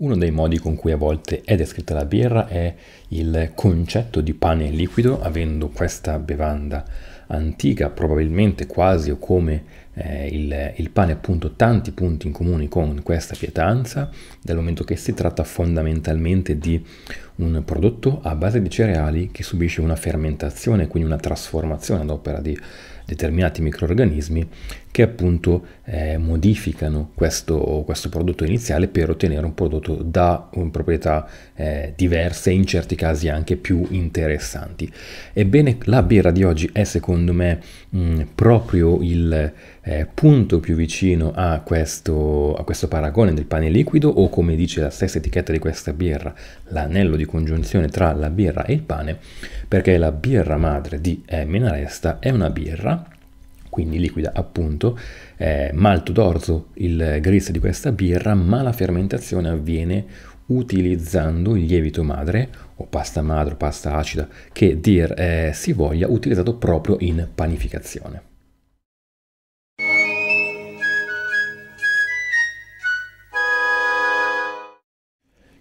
Uno dei modi con cui a volte è descritta la birra è il concetto di pane liquido, avendo questa bevanda antica, probabilmente quasi o come eh, il, il, pane appunto tanti punti in comune con questa pietanza, dal momento che si tratta fondamentalmente di un prodotto a base di cereali che subisce una fermentazione, quindi una trasformazione ad opera di determinati microrganismi che appunto eh, modificano questo, questo, prodotto iniziale per ottenere un prodotto da eh, proprietà eh, diverse in certi casi anche più interessanti. Ebbene la birra di oggi è secondo me Mm, proprio il eh, punto più vicino a questo, a questo paragone del pane liquido o come dice la stessa etichetta di questa birra, l'anello di congiunzione tra la birra e il pane, perché la birra madre di eh, è una birra quindi liquida appunto, eh, malto d'orzo, il eh, gris di questa birra, ma la fermentazione avviene utilizzando il lievito madre o pasta madre o pasta acida che dir eh, si voglia utilizzato proprio in panificazione.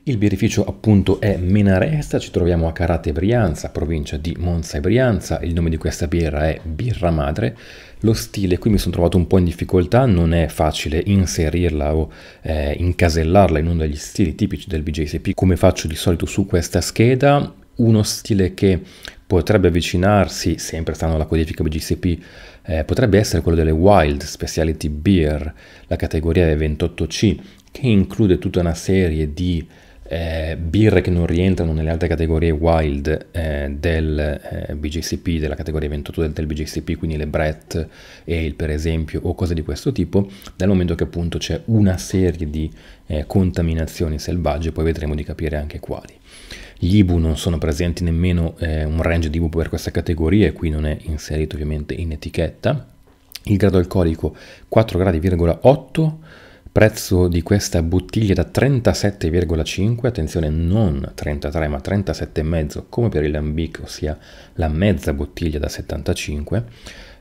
Il birrificio appunto è Menaresta, ci troviamo a Carate Brianza, provincia di Monza e Brianza, il nome di questa birra è Birra Madre, lo stile qui mi sono trovato un po' in difficoltà, non è facile inserirla o eh, incasellarla in uno degli stili tipici del BJCP come faccio di solito su questa scheda, uno stile che potrebbe avvicinarsi, sempre stando alla codifica BGCP, eh, potrebbe essere quello delle Wild Speciality Beer, la categoria 28C, che include tutta una serie di eh, birre che non rientrano nelle altre categorie wild eh, del eh, BJCP, della categoria 28 del, del BJCP, quindi le Brett, Ale per esempio, o cose di questo tipo, dal momento che appunto c'è una serie di eh, contaminazioni selvagge, poi vedremo di capire anche quali. Gli IBU non sono presenti nemmeno eh, un range di IBU per questa categoria e qui non è inserito ovviamente in etichetta. Il grado alcolico 4,8 gradi, Prezzo di questa bottiglia da 37,5, attenzione non 33 ma 37,5 come per il Lambic, ossia la mezza bottiglia da 75,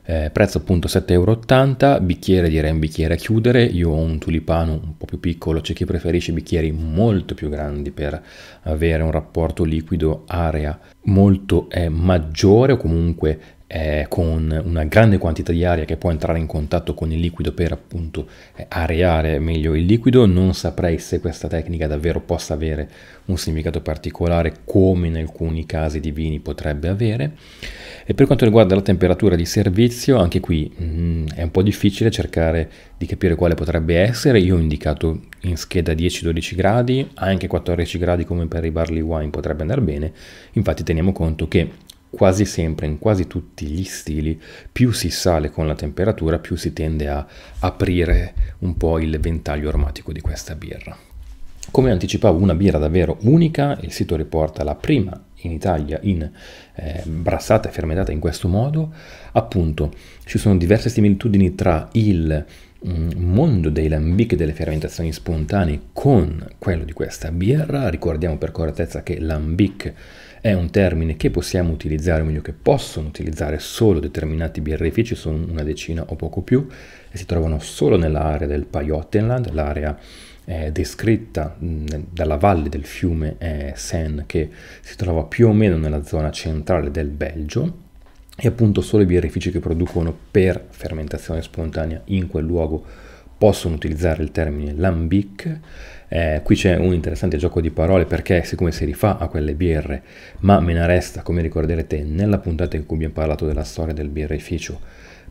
eh, prezzo appunto 7,80 euro, bicchiere direi un bicchiere a chiudere, io ho un tulipano un po' più piccolo, c'è chi preferisce bicchieri molto più grandi per avere un rapporto liquido-area molto eh, maggiore o comunque eh, con una grande quantità di aria che può entrare in contatto con il liquido per appunto eh, areare meglio il liquido. Non saprei se questa tecnica davvero possa avere un significato particolare come in alcuni casi di vini potrebbe avere. E per quanto riguarda la temperatura di servizio, anche qui mh, mm, è un po' difficile cercare di capire quale potrebbe essere. Io ho indicato in scheda 10-12 gradi, anche 14 gradi come per i barley wine potrebbe andare bene. Infatti teniamo conto che quasi sempre, in quasi tutti gli stili, più si sale con la temperatura, più si tende a aprire un po' il ventaglio aromatico di questa birra. Come anticipavo, una birra davvero unica, il sito riporta la prima in Italia in eh, brassata e fermentata in questo modo, appunto ci sono diverse similitudini tra il Mm, mondo dei lambic e delle fermentazioni spontanee con quello di questa birra. Ricordiamo per correttezza che lambic è un termine che possiamo utilizzare, o meglio che possono utilizzare solo determinati birrifici, sono una decina o poco più, e si trovano solo nell'area del Pajottenland, l'area eh, descritta mh, mm, dalla valle del fiume eh, Seine che si trova più o meno nella zona centrale del Belgio e appunto solo i birrifici che producono per fermentazione spontanea in quel luogo possono utilizzare il termine lambic. Eh, qui c'è un interessante gioco di parole perché siccome si rifà a quelle birre, ma me ne resta, come ricorderete nella puntata in cui abbiamo parlato della storia del birrificio,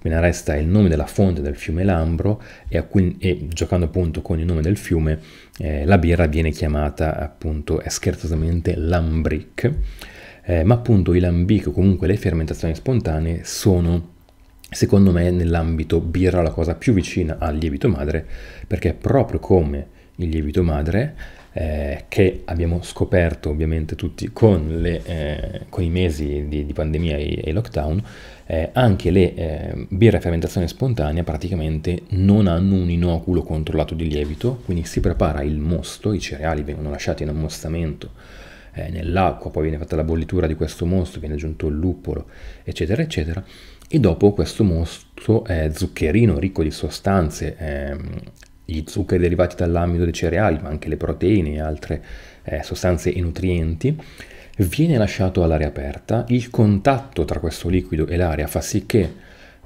me ne resta il nome della fonte del fiume Lambro e, cui, e giocando appunto con il nome del fiume, eh, la birra viene chiamata appunto scherzosamente lambric eh, ma appunto i il o comunque le fermentazioni spontanee, sono secondo me nell'ambito birra la cosa più vicina al lievito madre, perché proprio come il lievito madre, eh, che abbiamo scoperto ovviamente tutti con, le, eh, con i mesi di, di pandemia e, e lockdown, eh, anche le eh, birre a fermentazione spontanea praticamente non hanno un inoculo controllato di lievito, quindi si prepara il mosto, i cereali vengono lasciati in ammostamento eh, nell'acqua, poi viene fatta la bollitura di questo mosto, viene aggiunto il luppolo, eccetera, eccetera. E dopo questo mosto eh, zuccherino ricco di sostanze, eh, gli zuccheri derivati dall'amido dei cereali, ma anche le proteine e altre eh, sostanze e nutrienti, viene lasciato all'aria aperta. Il contatto tra questo liquido e l'aria fa sì che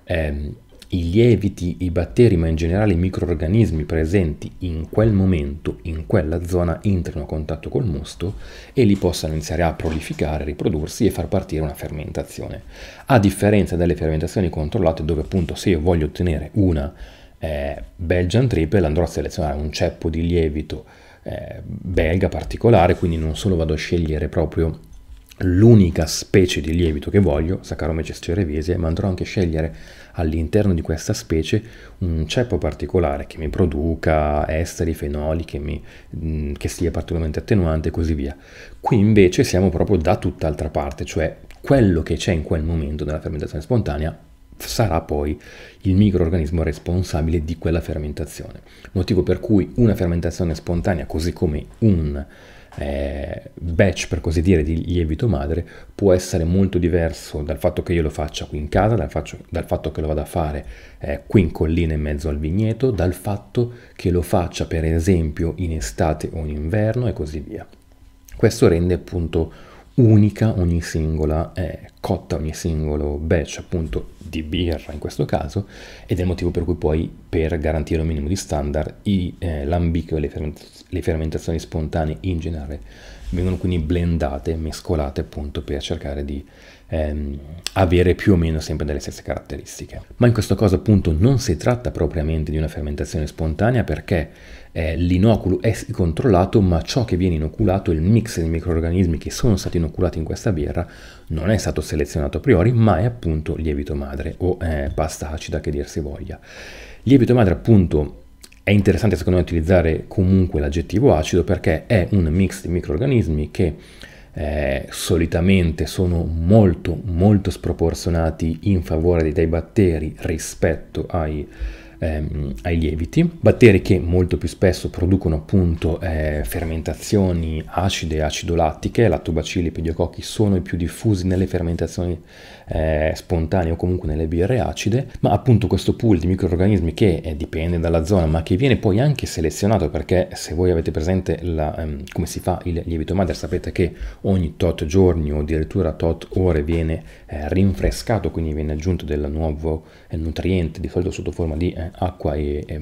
ehm, i lieviti, i batteri, ma in generale i microorganismi presenti in quel momento, in quella zona, entrino a contatto col mosto e li possano iniziare a prolificare, riprodursi e far partire una fermentazione. A differenza delle fermentazioni controllate, dove appunto se io voglio ottenere una eh, Belgian triple andrò a selezionare un ceppo di lievito eh, belga particolare, quindi non solo vado a scegliere proprio l'unica specie di lievito che voglio, Saccharomyces cerevisiae, ma andrò anche a scegliere all'interno di questa specie un ceppo particolare che mi produca esteri, fenoli, che, mi, mm, che sia particolarmente attenuante e così via. Qui invece siamo proprio da tutt'altra parte, cioè quello che c'è in quel momento nella fermentazione spontanea sarà poi il microorganismo responsabile di quella fermentazione. Motivo per cui una fermentazione spontanea, così come un eh, batch per così dire di lievito madre può essere molto diverso dal fatto che io lo faccia qui in casa, dal, faccio, dal fatto che lo vada a fare eh, qui in collina in mezzo al vigneto, dal fatto che lo faccia per esempio in estate o in inverno e così via. Questo rende appunto unica ogni singola eh, cotta, ogni singolo batch appunto di birra in questo caso ed è il motivo per cui poi per garantire un minimo di standard i, eh, l'ambicchio e le fermentazioni le fermentazioni spontanee in genere vengono quindi blendate, mescolate appunto per cercare di ehm, avere più o meno sempre delle stesse caratteristiche. Ma in questo caso appunto non si tratta propriamente di una fermentazione spontanea perché eh, l'inoculo è controllato ma ciò che viene inoculato, il mix di microorganismi che sono stati inoculati in questa birra non è stato selezionato a priori ma è appunto lievito madre o eh, pasta acida che dir si voglia. Lievito madre appunto è interessante secondo me utilizzare comunque l'aggettivo acido perché è un mix di microrganismi che eh, solitamente sono molto molto sproporzionati in favore dei, dei batteri rispetto ai ehm, ai lieviti, batteri che molto più spesso producono appunto eh, fermentazioni acide e acidolattiche, lattobacilli e pediococchi sono i più diffusi nelle fermentazioni eh, spontanee o comunque nelle birre acide, ma appunto questo pool di microorganismi che eh, dipende dalla zona ma che viene poi anche selezionato perché se voi avete presente la, ehm, come si fa il lievito madre sapete che ogni tot giorni o addirittura tot ore viene eh, rinfrescato, quindi viene aggiunto del nuovo eh, nutriente, di solito sotto forma di eh, acqua e, e,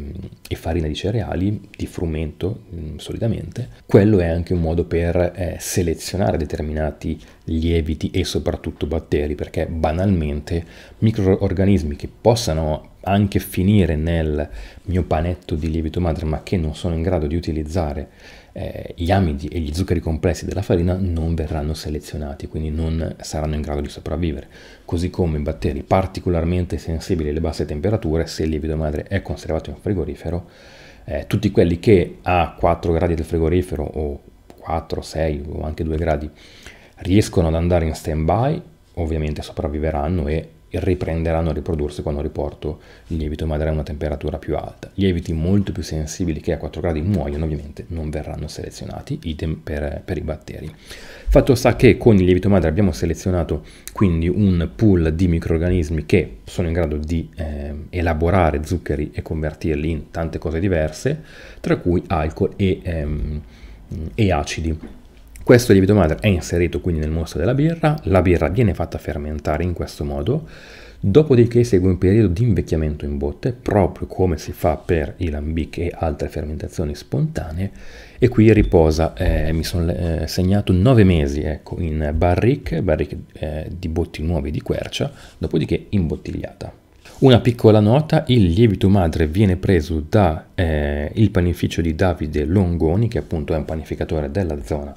e farina di cereali, di frumento mm, solitamente, quello è anche un modo per eh, selezionare determinati lieviti e soprattutto batteri, perché banalmente microorganismi che possano anche finire nel mio panetto di lievito madre ma che non sono in grado di utilizzare eh, gli amidi e gli zuccheri complessi della farina non verranno selezionati, quindi non saranno in grado di sopravvivere. Così come i batteri particolarmente sensibili alle basse temperature, se il lievito madre è conservato in frigorifero, eh, tutti quelli che a 4 gradi del frigorifero o 4, 6 o anche 2 gradi riescono ad andare in stand by, ovviamente sopravviveranno e riprenderanno a riprodursi quando riporto il lievito madre a una temperatura più alta. Lieviti molto più sensibili che a 4 gradi muoiono ovviamente, non verranno selezionati, idem per, per i batteri. Fatto sta che con il lievito madre abbiamo selezionato quindi un pool di microrganismi che sono in grado di eh, elaborare zuccheri e convertirli in tante cose diverse, tra cui alcol e, ehm, e acidi questo lievito madre è inserito quindi nel mosto della birra, la birra viene fatta fermentare in questo modo, dopodiché segue un periodo di invecchiamento in botte, proprio come si fa per i lambic e altre fermentazioni spontanee, e qui riposa, eh, mi sono eh, segnato 9 mesi ecco, in barrique, barrique eh, di botti nuovi di quercia, dopodiché imbottigliata. Una piccola nota, il lievito madre viene preso dal eh, panificio di Davide Longoni, che appunto è un panificatore della zona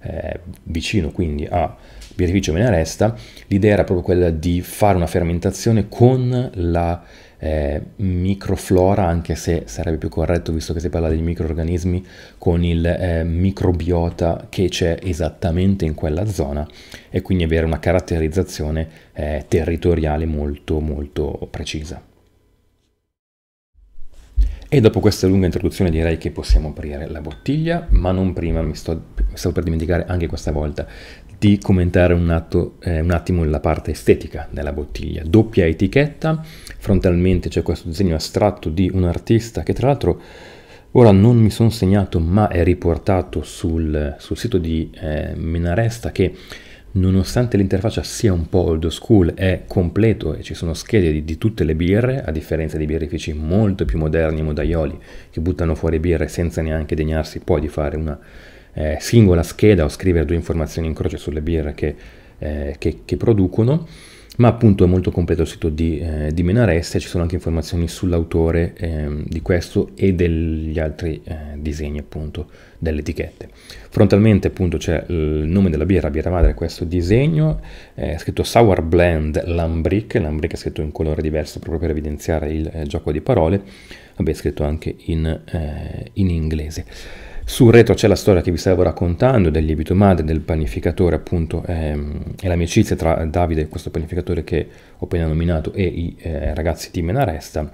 eh, vicino quindi a Beneficio Menaresta, l'idea era proprio quella di fare una fermentazione con la eh, microflora, anche se sarebbe più corretto visto che si parla di microorganismi, con il eh, microbiota che c'è esattamente in quella zona e quindi avere una caratterizzazione eh, territoriale molto molto precisa. E dopo questa lunga introduzione direi che possiamo aprire la bottiglia, ma non prima, mi sto, mi per dimenticare anche questa volta, di commentare un, atto, eh, un, attimo la parte estetica della bottiglia. Doppia etichetta, frontalmente c'è questo disegno astratto di un artista che tra l'altro ora non mi sono segnato ma è riportato sul, sul sito di eh, Menaresta che nonostante l'interfaccia sia un po' old school, è completo e ci sono schede di, di tutte le birre, a differenza di birrifici molto più moderni, modaioli, che buttano fuori birre senza neanche degnarsi poi di fare una eh, singola scheda o scrivere due informazioni in croce sulle birre che, eh, che, che producono ma appunto è molto completo il sito di, eh, di Menareste, ci sono anche informazioni sull'autore eh, di questo e degli altri eh, disegni appunto delle etichette. Frontalmente appunto c'è il nome della birra, birra madre, questo disegno, è scritto Sour Blend Lambric, Lambric è scritto in colore diverso proprio per evidenziare il eh, gioco di parole, vabbè è scritto anche in, eh, in inglese. Sul retro c'è la storia che vi stavo raccontando del lievito madre, del panificatore, appunto, ehm, e l'amicizia tra Davide, questo panificatore che ho appena nominato, e i eh, ragazzi di Menaresta,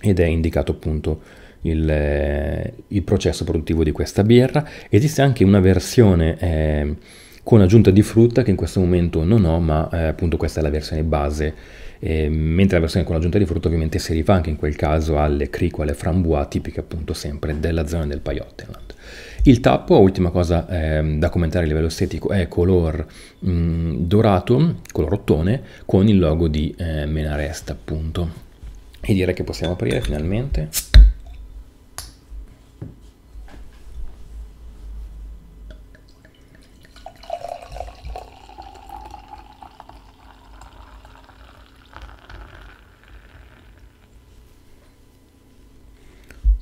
ed è indicato appunto il, eh, il, processo produttivo di questa birra. Esiste anche una versione eh, con aggiunta di frutta che in questo momento non ho, ma eh, appunto questa è la versione base eh, mentre la versione con l'aggiunta di frutta ovviamente si rifà anche in quel caso alle crico, alle frambuà, tipiche appunto sempre della zona del Paiottenland. Il tappo, ultima cosa eh, da commentare a livello estetico, è color mh, mm, dorato, color ottone, con il logo di eh, Menaresta appunto. E direi che possiamo aprire finalmente.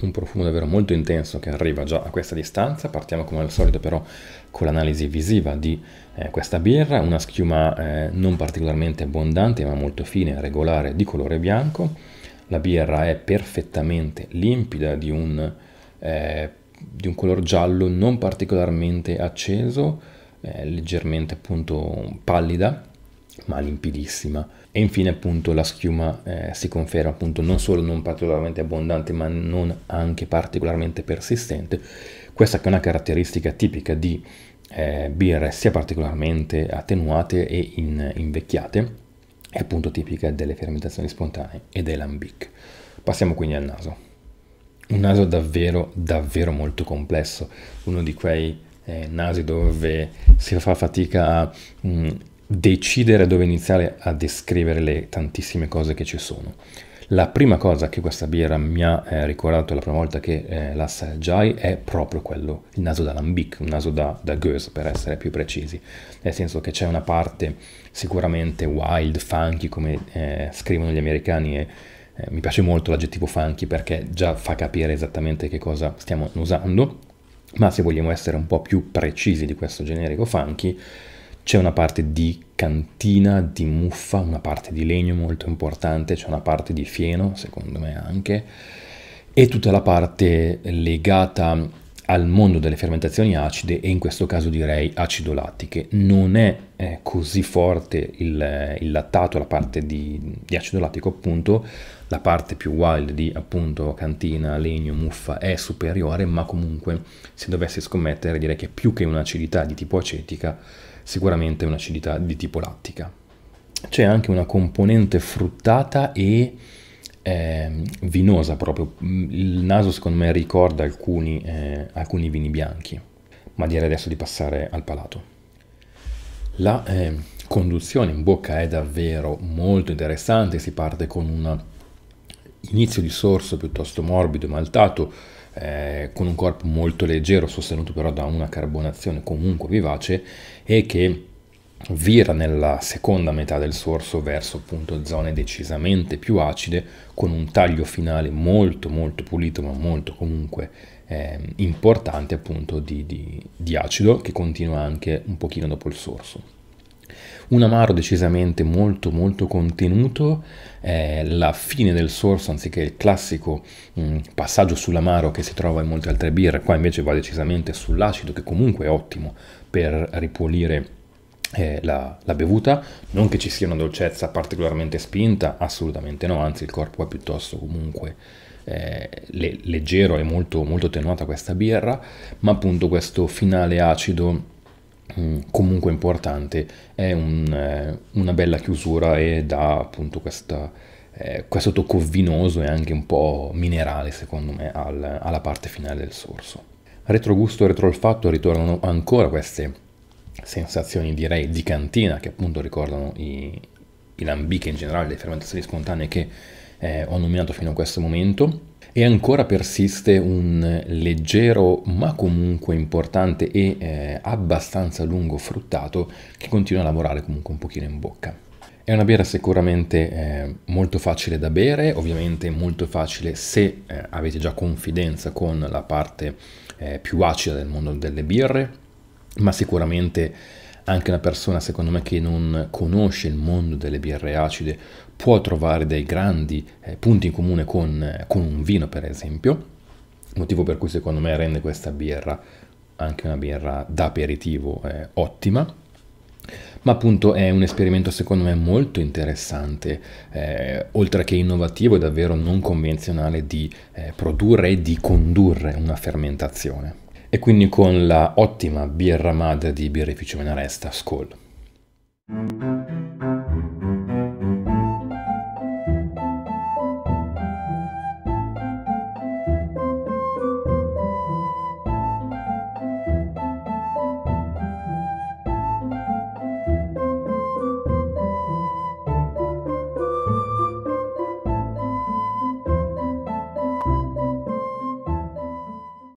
un profumo davvero molto intenso che arriva già a questa distanza. Partiamo come al solito però con l'analisi visiva di eh, questa birra, una schiuma eh, non particolarmente abbondante ma molto fine, regolare, di colore bianco. La birra è perfettamente limpida di un, eh, di un color giallo non particolarmente acceso, eh, leggermente appunto pallida ma limpidissima. E infine appunto la schiuma eh, si conferma appunto non solo non particolarmente abbondante ma non anche particolarmente persistente. Questa che è una caratteristica tipica di eh, birre sia particolarmente attenuate e in, invecchiate, è appunto tipica delle fermentazioni spontanee e dell'ambic. Passiamo quindi al naso. Un naso davvero, davvero molto complesso, uno di quei eh, nasi dove si fa fatica a mh, mm, decidere dove iniziare a descrivere le tantissime cose che ci sono. La prima cosa che questa birra mi ha eh, ricordato la prima volta che eh, la assaggiai è proprio quello, il naso da Lambic, un naso da, da Goose per essere più precisi, nel senso che c'è una parte sicuramente wild, funky come eh, scrivono gli americani e eh, mi piace molto l'aggettivo funky perché già fa capire esattamente che cosa stiamo usando, ma se vogliamo essere un po' più precisi di questo generico funky, c'è una parte di cantina, di muffa, una parte di legno molto importante, c'è una parte di fieno, secondo me anche, e tutta la parte legata al mondo delle fermentazioni acide e in questo caso direi acidolattiche. Non è eh, così forte il, il, lattato, la parte di, di acido lattico appunto, la parte più wild di appunto cantina, legno, muffa è superiore, ma comunque se dovessi scommettere direi che più che un'acidità di tipo acetica sicuramente un'acidità di tipo lattica. C'è anche una componente fruttata e eh, vinosa proprio, il naso secondo me ricorda alcuni, eh, alcuni vini bianchi, ma direi adesso di passare al palato. La eh, conduzione in bocca è davvero molto interessante, si parte con un inizio di sorso piuttosto morbido e maltato, eh, con un corpo molto leggero, sostenuto però da una carbonazione comunque vivace e che vira nella seconda metà del sorso verso appunto zone decisamente più acide con un taglio finale molto molto pulito ma molto comunque eh, importante appunto di, di, di acido che continua anche un pochino dopo il sorso un amaro decisamente molto molto contenuto, eh, la fine del sorso anziché il classico mh, mm, passaggio sull'amaro che si trova in molte altre birre, qua invece va decisamente sull'acido che comunque è ottimo per ripulire eh, la, la, bevuta, non che ci sia una dolcezza particolarmente spinta, assolutamente no, anzi il corpo è piuttosto comunque eh, le, leggero e molto, molto attenuata questa birra, ma appunto questo finale acido Mm, comunque importante, è un, eh, una bella chiusura e dà appunto questa, eh, questo tocco vinoso e anche un po' minerale secondo me al, alla parte finale del sorso. Retrogusto e retroolfatto ritornano ancora queste sensazioni direi di cantina che appunto ricordano i, i lambiche in generale, le fermentazioni spontanee che eh, ho nominato fino a questo momento e ancora persiste un leggero ma comunque importante e eh, abbastanza lungo fruttato che continua a lavorare comunque un pochino in bocca. È una birra sicuramente eh, molto facile da bere, ovviamente molto facile se eh, avete già confidenza con la parte eh, più acida del mondo delle birre, ma sicuramente anche una persona, secondo me, che non conosce il mondo delle birre acide può trovare dei grandi eh, punti in comune con, eh, con un vino, per esempio, motivo per cui secondo me rende questa birra anche una birra da aperitivo eh, ottima. Ma appunto è un esperimento secondo me molto interessante, eh, oltre che innovativo e davvero non convenzionale di eh, produrre e di condurre una fermentazione e quindi con la ottima birra madre di birrificio Menaresta Skoll.